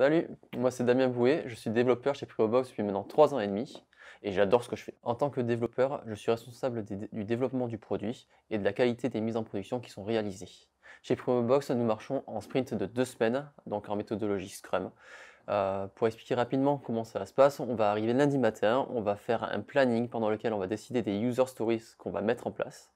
Salut, moi c'est Damien Bouet, je suis développeur chez PrimoBox depuis maintenant 3 ans et demi et j'adore ce que je fais. En tant que développeur, je suis responsable du développement du produit et de la qualité des mises en production qui sont réalisées. Chez PrimoBox, nous marchons en sprint de deux semaines, donc en méthodologie Scrum. Euh, pour expliquer rapidement comment ça se passe, on va arriver lundi matin, on va faire un planning pendant lequel on va décider des user stories qu'on va mettre en place.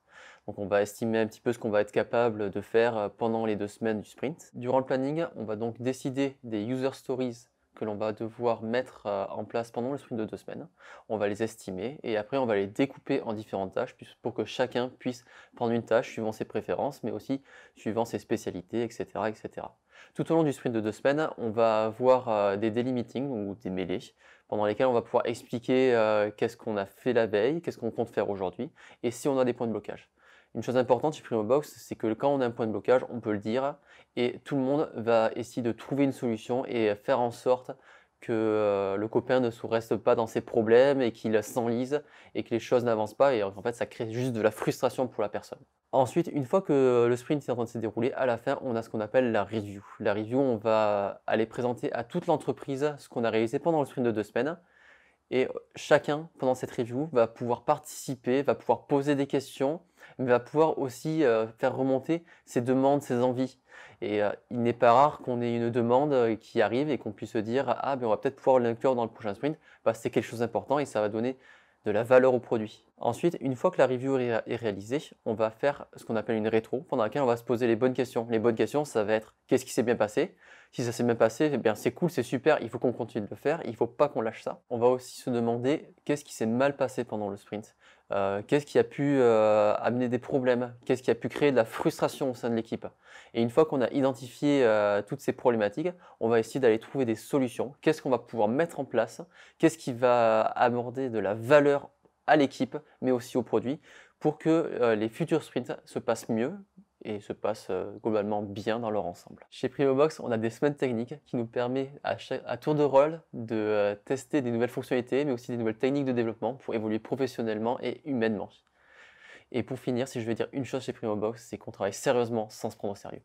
Donc on va estimer un petit peu ce qu'on va être capable de faire euh, pendant les deux semaines du sprint. Durant le planning, on va donc décider des user stories que l'on va devoir mettre euh, en place pendant le sprint de deux semaines. On va les estimer et après on va les découper en différentes tâches pour que chacun puisse prendre une tâche suivant ses préférences, mais aussi suivant ses spécialités, etc. etc. Tout au long du sprint de deux semaines, on va avoir euh, des daily ou des mêlées pendant lesquels on va pouvoir expliquer euh, qu'est-ce qu'on a fait la veille, qu'est-ce qu'on compte faire aujourd'hui et si on a des points de blocage. Une chose importante chez PrimoBox, c'est que quand on a un point de blocage, on peut le dire et tout le monde va essayer de trouver une solution et faire en sorte que euh, le copain ne se reste pas dans ses problèmes et qu'il s'enlise et que les choses n'avancent pas et en fait ça crée juste de la frustration pour la personne. Ensuite, une fois que le sprint est en train de se dérouler, à la fin, on a ce qu'on appelle la review. La review, on va aller présenter à toute l'entreprise ce qu'on a réalisé pendant le sprint de deux semaines et chacun, pendant cette review, va pouvoir participer, va pouvoir poser des questions, mais va pouvoir aussi euh, faire remonter ses demandes, ses envies. Et euh, il n'est pas rare qu'on ait une demande euh, qui arrive et qu'on puisse se dire Ah, ben, on va peut-être pouvoir l'inclure dans le prochain sprint. c'est quelque chose d'important et ça va donner de la valeur au produit. Ensuite, une fois que la review est réalisée, on va faire ce qu'on appelle une rétro, pendant laquelle on va se poser les bonnes questions. Les bonnes questions, ça va être qu'est-ce qui s'est bien passé Si ça s'est bien passé, eh bien c'est cool, c'est super, il faut qu'on continue de le faire, il ne faut pas qu'on lâche ça. On va aussi se demander qu'est-ce qui s'est mal passé pendant le sprint. Euh, qu'est-ce qui a pu euh, amener des problèmes, qu'est-ce qui a pu créer de la frustration au sein de l'équipe. Et une fois qu'on a identifié euh, toutes ces problématiques, on va essayer d'aller trouver des solutions. Qu'est-ce qu'on va pouvoir mettre en place, qu'est-ce qui va aborder de la valeur à l'équipe, mais aussi au produit, pour que les futurs sprints se passent mieux, et se passe euh, globalement bien dans leur ensemble. Chez Primobox, on a des semaines techniques qui nous permettent à, tour de rôle de euh, tester des nouvelles fonctionnalités, mais aussi des nouvelles techniques de développement pour évoluer professionnellement et humainement. Et pour finir, si je vais dire une chose chez Primobox, c'est qu'on travaille sérieusement sans se prendre au sérieux.